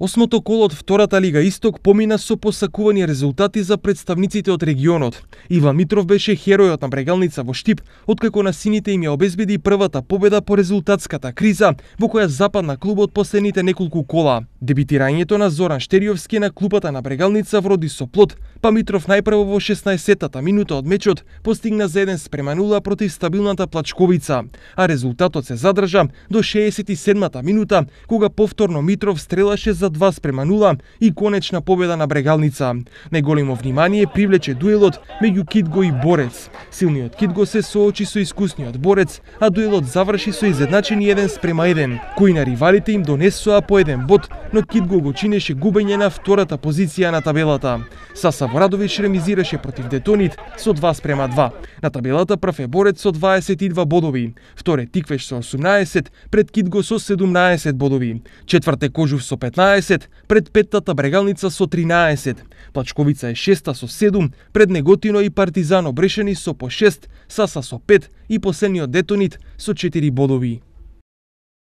Осмото коло од втората лига Исток помина со посакувани резултати за представниците од регионот. Иван Митров беше херојот на брегалница во Штип, откако на сините им ја обезбеди првата победа по резултатската криза, во која западна од последните неколку кола. Дебитирањето на Зоран Штериовски на клубата на брегалница вроди со плод, па Митров најпрво во 16-тата минута од мечот постигна за 1 спрема 0 против стабилната Плачковица, а резултатот се задржа до 67-та минута, кога повторно Митров стрелаше за за 2 спрема 0 и конечна победа на Брегалница. Најголемо внимание привлече дуелот меѓу Китго и Борец. Силниот Китго се соочи со искусниот Борец, а дуелот заврши со изедначени 1 спрема 1, кои на ривалите им донесоа по еден бот, но Китго го чинеше губење на втората позиција на табелата. Саса Борадович ремизираше против Детонит со 2 спрема 2. На табелата прв е Борец со 22 бодови, втор е Тиквеш со 18, пред Китго со 17 бодови, четврт е Кожув со 15, 15, пред петтата брегалница со 13, Плачковица е шеста со 7, пред Неготино и Партизано Брешени со по 6, Саса со 5 и последниот Детонит со 4 бодови.